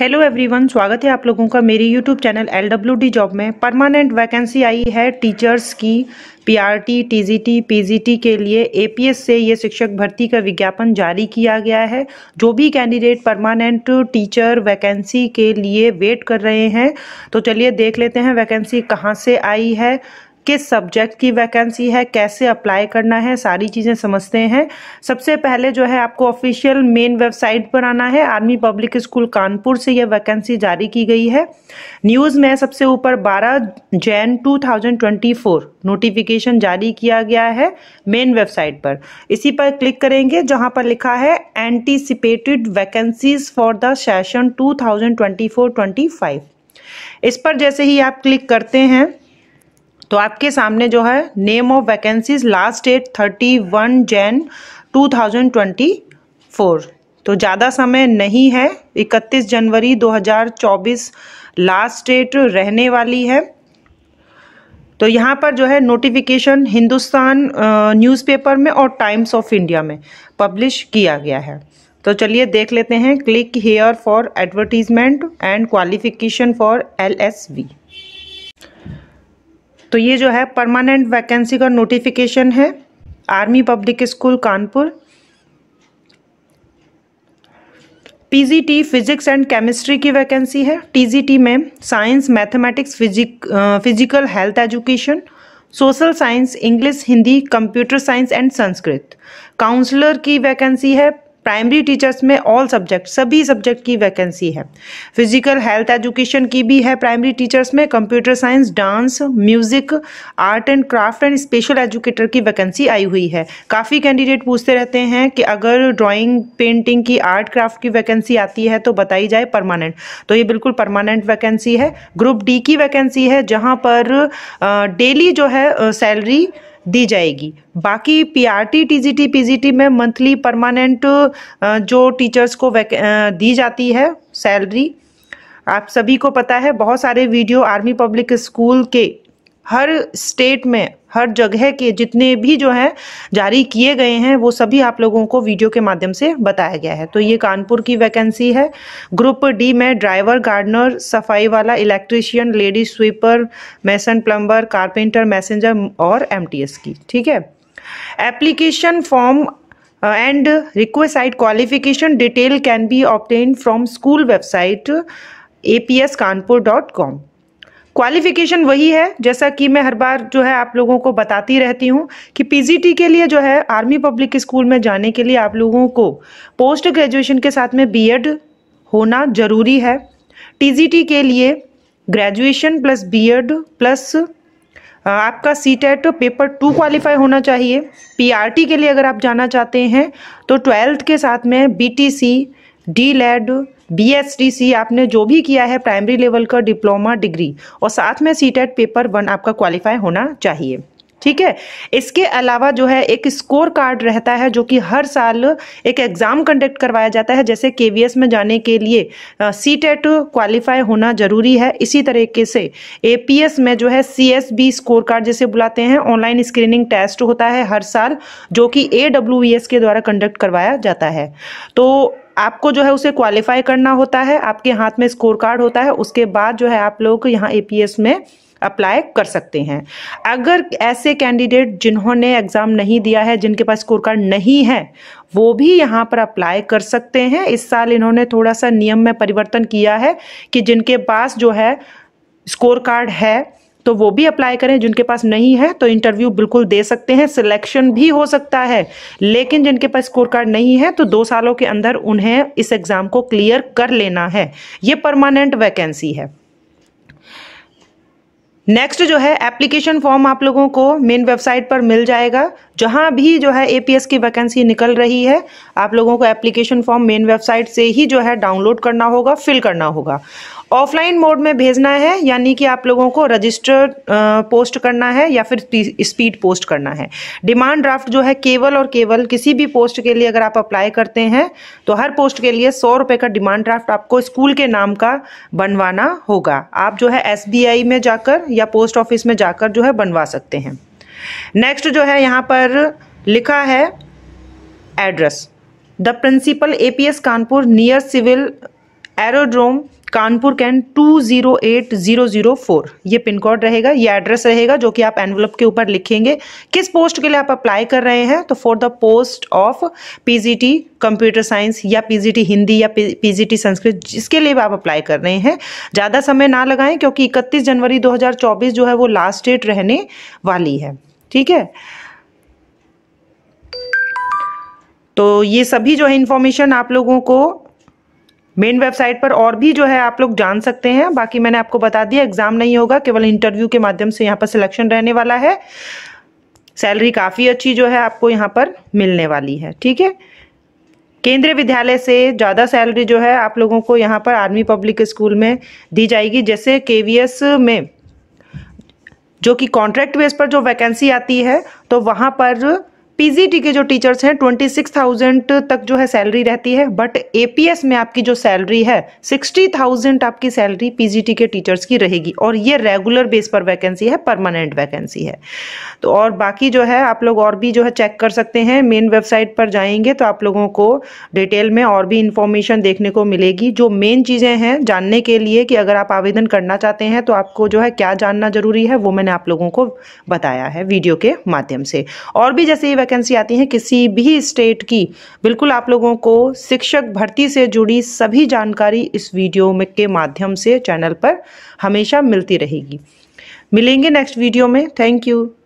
hello everyone स्वागत है आप लोगों का मेरी YouTube channel L W D job में परमानेंट वैकेंसी आई है टीचर्स की पीआरटी, टीजीटी, पीजीटी के लिए एपीएस से ये शिक्षक भर्ती का विज्ञापन जारी किया गया है जो भी कैंडिडेट परमानेंट टीचर वैकेंसी के लिए वेट कर रहे हैं तो चलिए देख लेते हैं वैकेंसी कहाँ से आई है किस सब्जेक्ट की वैकेंसी है कैसे अप्लाई करना है सारी चीज़ें समझते हैं सबसे पहले जो है आपको ऑफिशियल मेन वेबसाइट पर आना है आर्मी पब्लिक स्कूल कानपुर से यह वैकेंसी जारी की गई है न्यूज़ में सबसे ऊपर 12 जैन 2024 नोटिफिकेशन जारी किया गया है मेन वेबसाइट पर इसी पर क्लिक करेंगे जहां पर लिखा है anticipated vacancies for the session two thousand इस पर जैसे ही आप क्लिक करते हैं तो आपके सामने जो है name of vacancies last date thirty one Jan two thousand twenty four तो ज़्यादा समय नहीं है इकतीस जनवरी दो हज़ार चौबीस लास्ट डेट रहने वाली है तो यहाँ पर जो है नोटिफिकेशन हिंदुस्तान न्यूज़पेपर में और टाइम्स ऑफ इंडिया में पब्लिश किया गया है तो चलिए देख लेते हैं click here for advertisement and qualification for L S V तो ये जो है परमानेंट वैकेंसी का नोटिफिकेशन है army public school Kanpur PGT physics and chemistry की वैकेंसी है टीजीटी में science mathematics physic physical health education social science English Hindi computer science and Sanskrit counsellor की वैकेंसी है प्राइमरी टीचर्स में ऑल सब्जेक्ट सभी सब्जेक्ट की वैकेंसी है फिजिकल हेल्थ एजुकेशन की भी है प्राइमरी टीचर्स में computer science dance music art and craft and special educator की वैकेंसी आई हुई है काफ़ी कैंडिडेट पूछते रहते हैं कि अगर ड्राइंग पेंटिंग की आर्ट क्राफ्ट की वैकेंसी आती है तो बताई जाए परमानेंट तो ये बिल्कुल परमानेंट वैकेंसी है ग्रुप डी की वैकेंसी है जहाँ पर डेली जो है सैलरी दी जाएगी बाकी पीआरटी टीजीटी पीजीटी में मंथली परमानेंट जो टीचर्स को दी जाती है सैलरी आप सभी को पता है बहुत सारे वीडियो आर्मी पब्लिक स्कूल के हर स्टेट में हर जगह के जितने भी जो हैं जारी किए गए हैं वो सभी आप लोगों को वीडियो के माध्यम से बताया गया है तो ये कानपुर की वैकेंसी है ग्रुप डी में ड्राइवर गार्डनर सफाई वाला electrician ladies sweeper mason plumber carpenter messenger और एमटीएस की ठीक है application form and request qualification detail can be obtain from school website A P S Kanpur dot com qualification वही है जैसा कि मैं हर बार जो है आप लोगों को बताती रहती हूँ कि पीजीटी के लिए जो है आर्मी पब्लिक स्कूल में जाने के लिए आप लोगों को पोस्ट ग्रेजुएशन के साथ में बीएड होना ज़रूरी है टीजीटी के लिए ग्रेजुएशन प्लस बीएड प्लस आपका C TET paper two qualify होना चाहिए पी के लिए अगर आप जाना चाहते हैं तो ट्वेल्थ के साथ में डी लेड बी आपने जो भी किया है प्राइमरी लेवल का डिप्लोमा डिग्री और साथ में सी पेपर वन आपका क्वालिफाई होना चाहिए ठीक है इसके अलावा जो है एक स्कोर कार्ड रहता है जो कि हर साल एक एग्ज़ाम कंडक्ट करवाया जाता है जैसे के में जाने के लिए सी टेट क्वालिफाई होना ज़रूरी है इसी तरीके से ए में जो है C S B score card जैसे बुलाते हैं ऑनलाइन स्क्रीनिंग टेस्ट होता है हर साल जो कि ए के द्वारा कंडक्ट करवाया जाता है तो आपको जो है उसे क्वालिफाई करना होता है आपके हाथ में स्कोर कार्ड होता है उसके बाद जो है आप लोग यहाँ ए में अप्लाई कर सकते हैं अगर ऐसे कैंडिडेट जिन्होंने एग्ज़ाम नहीं दिया है जिनके पास स्कोर कार्ड नहीं है वो भी यहाँ पर अप्लाई कर सकते हैं इस साल इन्होंने थोड़ा सा नियम में परिवर्तन किया है कि जिनके पास जो है स्कोर कार्ड है तो वो भी अप्लाई करें जिनके पास नहीं है तो इंटरव्यू बिल्कुल दे सकते हैं सिलेक्शन भी हो सकता है लेकिन जिनके पास स्कोर कार्ड नहीं है तो दो सालों के अंदर उन्हें इस एग्ज़ाम को क्लियर कर लेना है ये परमानेंट वैकेंसी है नेक्स्ट जो है एप्लीकेशन फॉर्म आप लोगों को मेन वेबसाइट पर मिल जाएगा जहां भी जो है एपीएस की वैकेंसी निकल रही है आप लोगों को एप्लीकेशन फॉर्म मेन वेबसाइट से ही जो है डाउनलोड करना होगा फिल करना होगा ऑफलाइन मोड में भेजना है यानी कि आप लोगों को रजिस्टर पोस्ट करना है या फिर स्पीड पोस्ट करना है डिमांड ड्राफ्ट जो है केवल और केवल किसी भी पोस्ट के लिए अगर आप अप्लाई करते हैं तो हर पोस्ट के लिए सौ रुपये का डिमांड ड्राफ्ट आपको स्कूल के नाम का बनवाना होगा आप जो है एस में जाकर या पोस्ट ऑफिस में जाकर जो है बनवा सकते हैं नेक्स्ट जो है यहाँ पर लिखा है address the principal APS Kanpur near civil aerodrome Kanpur can two zero eight zero zero four ये पिन कोड रहेगा ये एड्रेस रहेगा जो कि आप एनवलप के ऊपर लिखेंगे किस पोस्ट के लिए आप अप्लाई कर रहे हैं तो for the post of PGT computer science या पीजीटी हिंदी या पीजीटी संस्कृत जिसके लिए आप अप्लाई कर रहे हैं ज़्यादा समय ना लगाएं क्योंकि इकतीस जनवरी दो जो है वो लास्ट डेट रहने वाली है ठीक है तो ये सभी जो है इन्फॉर्मेशन आप लोगों को मेन वेबसाइट पर और भी जो है आप लोग जान सकते हैं बाकी मैंने आपको बता दिया एग्जाम नहीं होगा केवल इंटरव्यू के माध्यम से यहाँ पर सिलेक्शन रहने वाला है सैलरी काफ़ी अच्छी जो है आपको यहाँ पर मिलने वाली है ठीक है केंद्रीय विद्यालय से ज़्यादा सैलरी जो है आप लोगों को यहाँ पर आर्मी पब्लिक स्कूल में दी जाएगी जैसे केवीएस में जो कि कॉन्ट्रैक्ट बेस पर जो वैकेंसी आती है तो वहाँ पर पीजीटी के जो टीचर्स हैं ट्वेंटी सिक्स थाउजेंड तक जो है सैलरी रहती है बट एपीएस में आपकी जो सैलरी है सिक्सटी थाउजेंड आपकी सैलरी पीजीटी के टीचर्स की रहेगी और ये रेगुलर बेस पर वैकेंसी है परमानेंट वैकेंसी है तो और बाकी जो है आप लोग और भी जो है चेक कर सकते हैं मेन वेबसाइट पर जाएंगे तो आप लोगों को डिटेल में और भी इंफॉर्मेशन देखने को मिलेगी जो मेन चीज़ें हैं जानने के लिए कि अगर आप आवेदन करना चाहते हैं तो आपको जो है क्या जानना जरूरी है वो मैंने आप लोगों को बताया है वीडियो के माध्यम से और भी जैसे ये वैकेंसी आती हैं किसी भी स्टेट की बिल्कुल आप लोगों को शिक्षक भर्ती से जुड़ी सभी जानकारी इस वीडियो में के माध्यम से चैनल पर हमेशा मिलती रहेगी मिलेंगे नेक्स्ट वीडियो में थैंक यू